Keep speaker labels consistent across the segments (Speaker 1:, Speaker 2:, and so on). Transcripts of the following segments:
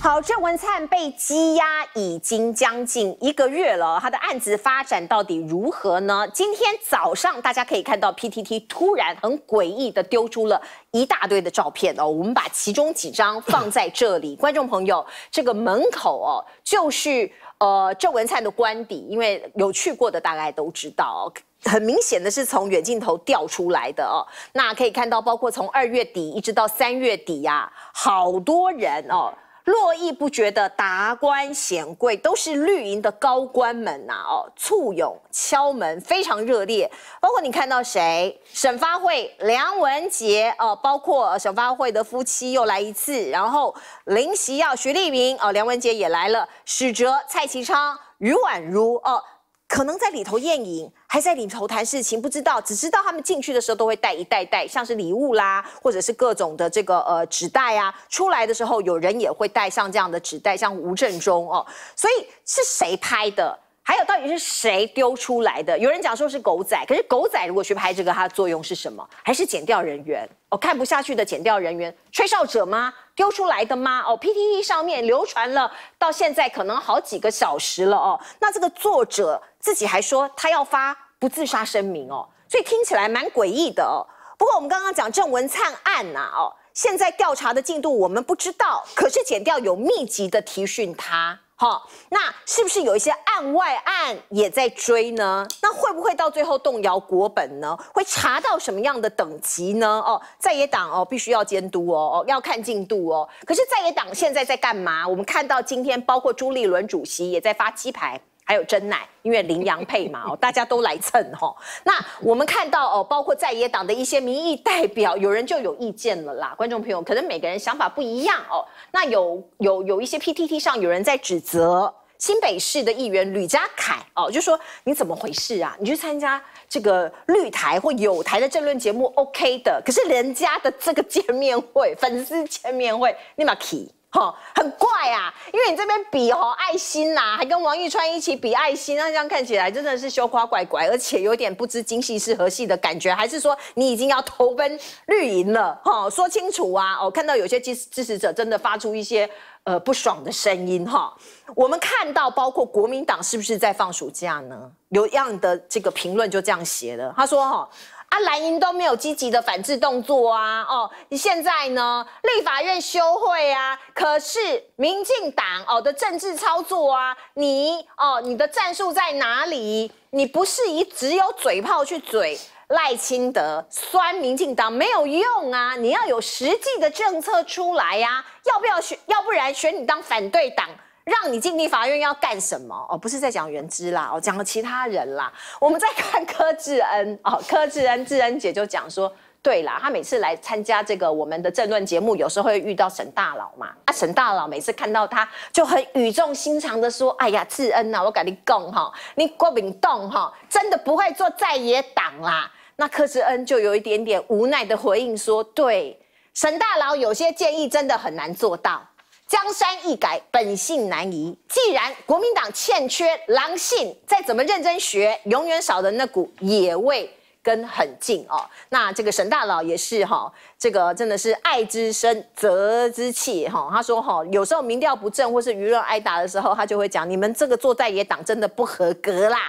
Speaker 1: 好，郑文灿被羁押已经将近一个月了，他的案子发展到底如何呢？今天早上大家可以看到，PTT 突然很诡异的丢出了一大堆的照片哦，我们把其中几张放在这里。观众朋友，这个门口哦，就是呃郑文灿的官邸，因为有去过的大概都知道很明显的是从远镜头调出来的哦。那可以看到，包括从二月底一直到三月底呀，好多人哦。络绎不绝的达官显贵，都是绿营的高官们呐！哦，簇拥敲门，非常热烈。包括你看到谁？沈发惠、梁文杰哦，包括沈发惠的夫妻又来一次。然后林希耀、徐立明哦，梁文杰也来了。史哲、蔡其昌、余宛如哦。可能在里头宴饮，还在里头谈事情，不知道，只知道他们进去的时候都会带一袋袋，像是礼物啦，或者是各种的这个呃纸袋啊。出来的时候有人也会带上这样的纸袋，像吴镇中哦。所以是谁拍的？还有到底是谁丢出来的？有人讲说是狗仔，可是狗仔如果去拍这个，它的作用是什么？还是剪掉人员哦？看不下去的剪掉人员，吹哨者吗？丢出来的吗？哦，PTE 上面流传了到现在可能好几个小时了哦。那这个作者自己还说他要发不自杀声明哦，所以听起来蛮诡异的哦。不过我们刚刚讲郑文灿案呐，哦，现在调查的进度我们不知道，可是检调有密集的提讯他。好，那是不是有一些案外案也在追呢？那会不会到最后动摇国本呢？会查到什么样的等级呢？哦，在野党哦，必须要监督哦，要看进度哦。可是，在野党现在在干嘛？我们看到今天，包括朱立伦主席也在发鸡排。还有真奶，因为羚羊配嘛哦，大家都来蹭哈。那我们看到哦，包括在野党的一些民意代表，有人就有意见了啦。观众朋友，可能每个人想法不一样哦。那有有有一些 PTT 上有人在指责新北市的议员吕家凯哦，就说你怎么回事啊？你去参加这个绿台或友台的政论节目 OK 的，可是人家的这个见面会、粉丝见面会，你妈 K。哈，很怪啊，因为你这边比吼爱心呐，还跟王玉川一起比爱心，那这样看起来真的是羞花怪怪，而且有点不知今夕是何夕的感觉，还是说你已经要投奔绿营了？哈，说清楚啊！哦，看到有些支持支持者真的发出一些呃不爽的声音哈，我们看到包括国民党是不是在放暑假呢？有样的这个评论就这样写的，他说哈。啊，蓝营都没有积极的反制动作啊，哦，现在呢，立法院休会啊，可是民进党哦的政治操作啊，你哦，你的战术在哪里？你不是宜只有嘴炮去嘴赖清德，酸民进党没有用啊，你要有实际的政策出来呀，要不要选？要不然选你当反对党。让你进立法院要干什么？哦，不是在讲原知啦，哦，讲了其他人啦。我们在看柯志恩哦，柯志恩志恩姐就讲说，对啦，他每次来参加这个我们的政论节目，有时候会遇到沈大佬嘛。啊，沈大佬每次看到他就很语重心长的说，哎呀，志恩呐，我跟你讲哈，你郭炳栋哈，真的不会做在野党啦。那柯志恩就有一点点无奈的回应说，对，沈大佬有些建议真的很难做到。江山易改，本性难移。既然国民党欠缺狼性，再怎么认真学，永远少的那股野味跟狠劲哦。那这个沈大佬也是哈，这个真的是爱之深，责之切哈。他说哈，有时候民调不正或是舆论挨打的时候，他就会讲你们这个做在野党真的不合格啦。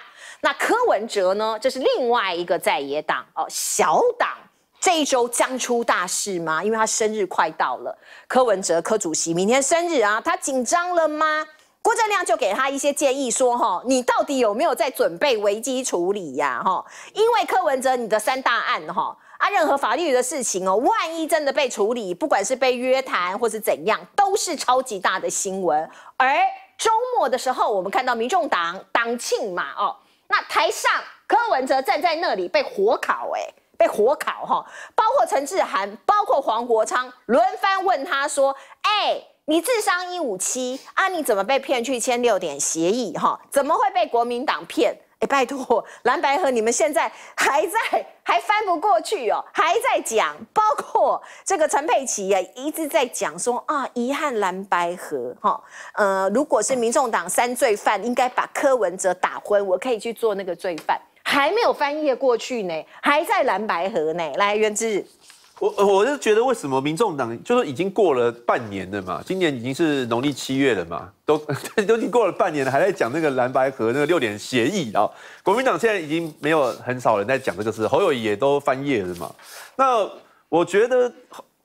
Speaker 1: 那柯文哲呢，这是另外一个在野党哦，小党。这一周将出大事吗？因为他生日快到了，柯文哲柯主席明天生日啊，他紧张了吗？郭正亮就给他一些建议说：哈，你到底有没有在准备危机处理呀？哈，因为柯文哲你的三大案哈啊，任何法律的事情哦，万一真的被处理，不管是被约谈或是怎样，都是超级大的新闻。而周末的时候，我们看到民众党党庆嘛，哦，那台上柯文哲站在那里被火烤，哎。被火烤哈，包括陈志涵，包括黄国昌，轮番问他说：“哎，你智商一五七啊？你怎么被骗去签六点协议哈？怎么会被国民党骗？哎，拜托蓝白河，你们现在还在 还翻不过去哦，还在讲。包括这个陈佩琪呀，一直在讲说啊，遗憾蓝白河哈。呃，如果是民众党三罪犯，应该把柯文哲打昏，我可以去做那个罪犯。”还没有翻页过去呢，还在蓝白河呢。来，源智，
Speaker 2: 我我就觉得为什么民众党就是已经过了半年了嘛，今年已经是农历七月了嘛，都 都已经过了半年了，还在讲那个蓝白河那个六点协议啊。国民党现在已经没有很少人在讲这个事，侯友宜也都翻页了嘛。那我觉得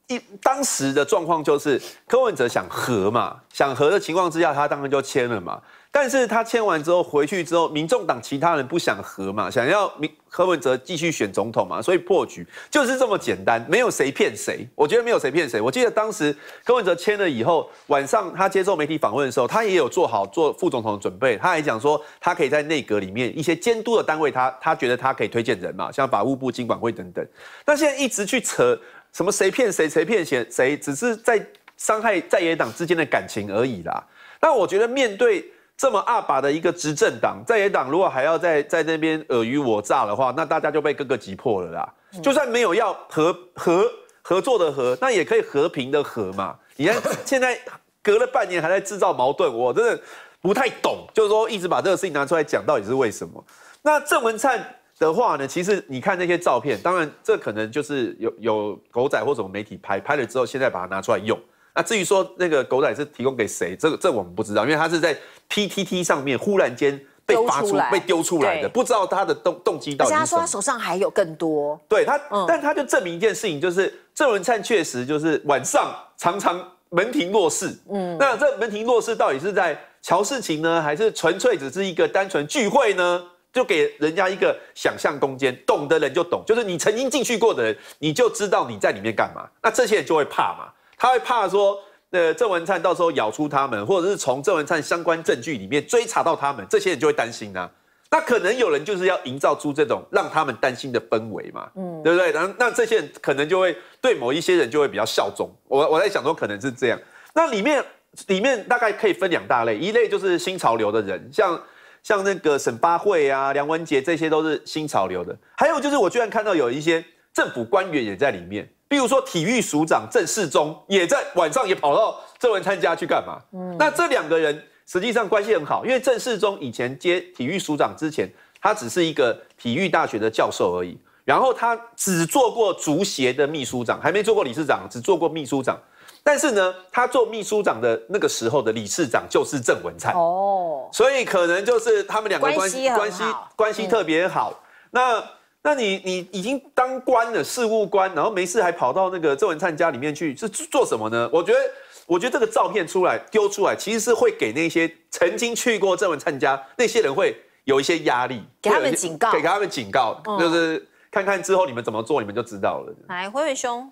Speaker 2: 一当时的状况就是柯文哲想和嘛，想和的情况之下，他当然就签了嘛。但是他签完之后回去之后，民众党其他人不想和嘛，想要民柯文哲继续选总统嘛，所以破局就是这么简单，没有谁骗谁。我觉得没有谁骗谁。我记得当时柯文哲签了以后，晚上他接受媒体访问的时候，他也有做好做副总统的准备。他还讲说，他可以在内阁里面一些监督的单位，他他觉得他可以推荐人嘛，像法务部、经管会等等。那现在一直去扯什么谁骗谁，谁骗谁，谁只是在伤害在野党之间的感情而已啦。那我觉得面对。这么二把的一个执政党，在野党如果还要在在那边尔虞我诈的话，那大家就被各个击破了啦。就算没有要合合合作的合，那也可以和平的和嘛。你看现在隔了半年还在制造矛盾，我真的不太懂，就是说一直把这个事情拿出来讲，到底是为什么？那郑文灿的话呢？其实你看那些照片，当然这可能就是有有狗仔或什么媒体拍拍了之后，现在把它拿出来用。那至于说那个狗仔是提供给谁，这个这我们不知道，因为他是在 P T T 上面忽然间被发出被丢出来的，不知道他的动动机到底。大家说他
Speaker 1: 手上还有更多，对他，但他就
Speaker 2: 证明一件事情，就是郑文灿确实就是晚上常常门庭若市。嗯，那这门庭若市到底是在瞧事情呢，还是纯粹只是一个单纯聚会呢？就给人家一个想象空间，懂的人就懂，就是你曾经进去过的人，你就知道你在里面干嘛。那这些人就会怕嘛。他会怕说，呃，郑文灿到时候咬出他们，或者是从郑文灿相关证据里面追查到他们，这些人就会担心呐。那可能有人就是要营造出这种让他们担心的氛围嘛，嗯，对不对？然后那这些人可能就会对某一些人就会比较效忠。我我在想说，可能是这样。那里面里面大概可以分两大类，一类就是新潮流的人，像像那个沈巴会啊、梁文杰，这些都是新潮流的。还有就是，我居然看到有一些政府官员也在里面。比如说，体育署长郑世忠也在晚上也跑到郑文参加去干嘛？嗯，那这两个人实际上关系很好，因为郑世忠以前接体育署长之前，他只是一个体育大学的教授而已。然后他只做过足协的秘书长，还没做过理事长，只做过秘书长。但是呢，他做秘书长的那个时候的理事长就是郑文灿哦，所以可能就是他们两个关系关系关系特别好。那。那你你已经当官了，事务官，然后没事还跑到那个郑文灿家里面去，是做什么呢？我觉得，我觉得这个照片出来丢出来，其实是会给那些曾经去过郑文灿家那些人会有一些压力，给他们警告，给他们警告，就是看看之后你们怎么做，你们就知道
Speaker 3: 了。
Speaker 1: 来，辉文兄，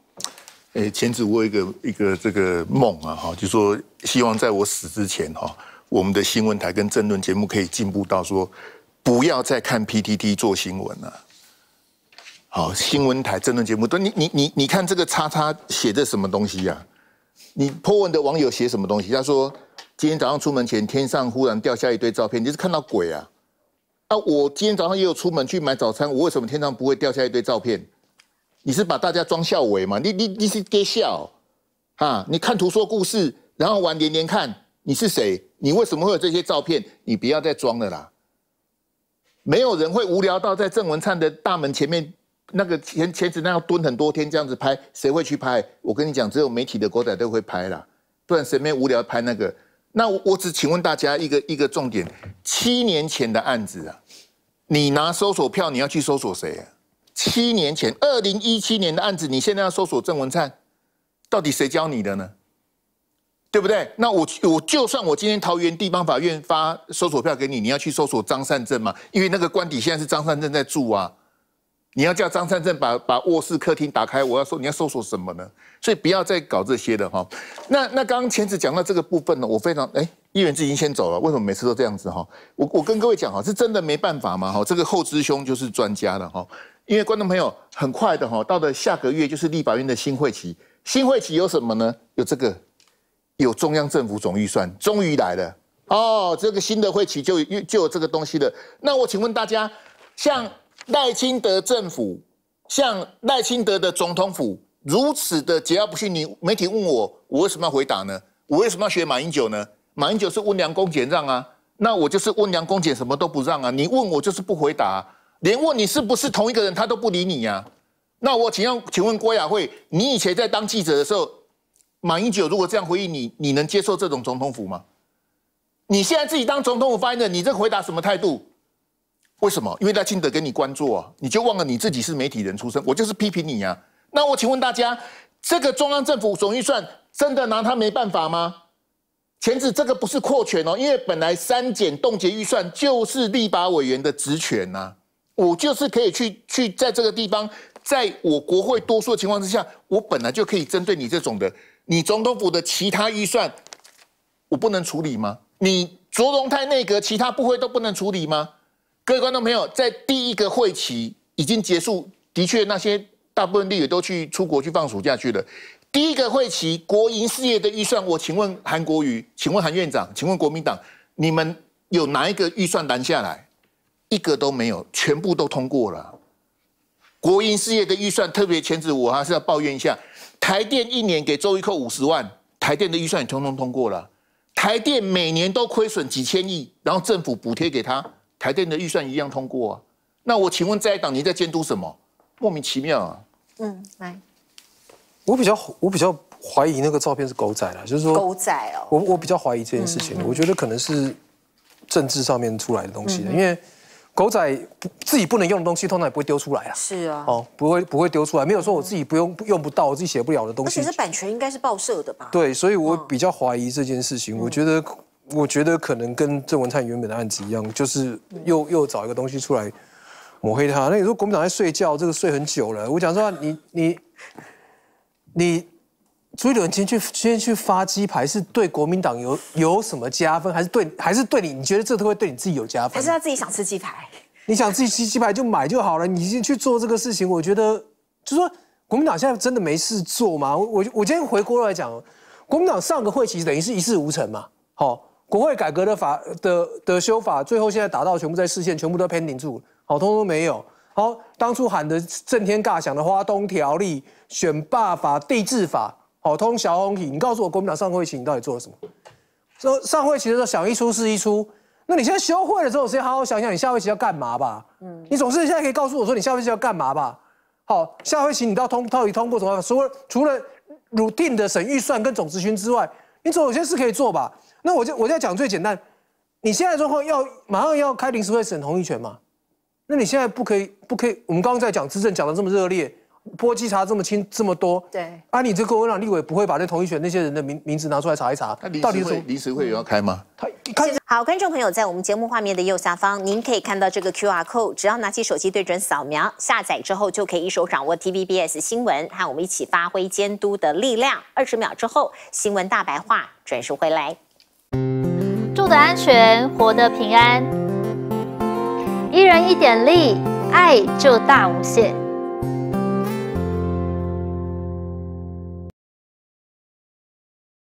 Speaker 3: 诶，前子我有一个一个这个梦啊，哈，就说希望在我死之前，哈，我们的新闻台跟政论节目可以进步到说，不要再看 PTT 做新闻了。好，新闻台争论节目，都你你你你看这个叉叉写的什么东西呀？你破文的网友写什么东西？他说今天早上出门前，天上忽然掉下一堆照片，你是看到鬼啊？啊，我今天早上也有出门去买早餐，我为什么天上不会掉下一堆照片？你是把大家装笑为吗？你你你是憋笑啊？你看图说故事，然后玩连连看，你是谁？你为什么会有这些照片？你不要再装了啦！没有人会无聊到在郑文灿的大门前面。那个前前子那要蹲很多天这样子拍，谁会去拍？我跟你讲，只有媒体的狗仔都会拍啦，不然谁没无聊拍那个？那我我只请问大家一个一个重点：七年前的案子啊，你拿搜索票你要去搜索谁啊？七年前二零一七年的案子，你现在要搜索郑文灿，到底谁教你的呢？对不对？那我我就算我今天桃园地方法院发搜索票给你，你要去搜索张善政吗？因为那个官邸现在是张善政在住啊。你要叫张三正把把卧室客厅打开，我要搜，你要搜索什么呢？所以不要再搞这些了哈。那那刚刚前次讲到这个部分呢，我非常哎，议员自己先走了，为什么每次都这样子哈？我我跟各位讲哈，是真的没办法嘛哈？这个后知兄就是专家了哈，因为观众朋友很快的哈，到了下个月就是立法院的新会期，新会期有什么呢？有这个，有中央政府总预算终于来了哦，这个新的会期就有就有这个东西了。那我请问大家，像。赖清德政府像赖清德的总统府如此的桀骜不驯，你媒体问我，我为什么要回答呢？我为什么要学马英九呢？马英九是温良恭俭让啊，那我就是温良恭俭什么都不让啊。你问我就是不回答，连问你是不是同一个人他都不理你呀。那我请要请问郭雅慧，你以前在当记者的时候，马英九如果这样回应你，你能接受这种总统府吗？你现在自己当总统府发言人，你这回答什么态度？为什么？因为他尽得给你关注啊！你就忘了你自己是媒体人出身。我就是批评你啊。那我请问大家，这个中央政府总预算真的拿他没办法吗？前子，这个不是扩权哦，因为本来删减冻结预算就是立法委员的职权呐。我就是可以去去在这个地方，在我国会多数的情况之下，我本来就可以针对你这种的，你总统府的其他预算，我不能处理吗？你卓荣泰内阁其他部会都不能处理吗？各位观众朋友，在第一个会期已经结束，的确那些大部分利员都去出国去放暑假去了。第一个会期国营事业的预算，我请问韩国瑜，请问韩院长，请问国民党，你们有哪一个预算拦下来？一个都没有，全部都通过了。国营事业的预算特别前置，我还是要抱怨一下。台电一年给周瑜扣五十万，台电的预算也通通通过了。台电每年都亏损几千亿，然后政府补贴给他。台电的预算一样通过啊？那我请问这一党你在监督什么？莫名其妙啊！
Speaker 1: 嗯，来，
Speaker 4: 我比较我比较怀疑那个照片是狗仔了，就是说狗仔哦，我我比较怀疑这件事情，我觉得可能是政治上面出来的东西，因为狗仔不自己不能用的东西，通常也不会丢出来啊。是啊，哦，不会不会丢出来，没有说我自己不用用不到，我自己写不了的东西，而且
Speaker 1: 版权应该是报社的吧？
Speaker 4: 对，所以我比较怀疑这件事情，我觉得。我觉得可能跟郑文灿原本的案子一样，就是又又找一个东西出来抹黑他。那你说国民党在睡觉，这个睡很久了。我讲说你你你，伦今天去先去发鸡排，是对国民党有有什么加分，还是对还是对你？你觉得这都会对你自己有加分？
Speaker 1: 还是他自己想吃鸡排？
Speaker 4: 你想自己吃鸡排就买就好了，你先去做这个事情，我觉得就是说国民党现在真的没事做吗？我我今天回过来讲，国民党上个会其实等于是一事无成嘛。好。国会改革的法的的修法，最后现在打到全部在视线，全部都 pending 住，好，通通没有。好，当初喊的震天尬响的花东条例、选罢法、地治法，好，通小红旗。你告诉我，国民党上会期你到底做了什么？说上会期的时候想一出是一出，那你现在修会了之后，先好好想想你下会期要干嘛吧。嗯，你总是现在可以告诉我说你下会期要干嘛吧？好，下会期你到底通到底通过什么？除了除了 r 定的省预算跟总咨询之外。你总有些事可以做吧？那我就我要讲最简单，你现在状况要马上要开临时会审同意权嘛？那你现在不可以？不可以？我们刚刚在讲执政讲的这么热烈。波及查这么轻这么多，对啊，你这国民党立委不会把那同意选那些人的名名字拿出来查一查，到底是时临时会有要开吗？他
Speaker 1: 好，观众朋友在我们节目画面的右下方，您可以看到这个 QR code，只要拿起手机对准扫描，下载之后就可以一手掌握 TVBS 新闻。和我们一起发挥监督的力量，二十秒之后，新闻大白话准时回来。住的安全，活得平安，
Speaker 3: 一人一点力，爱就大无限。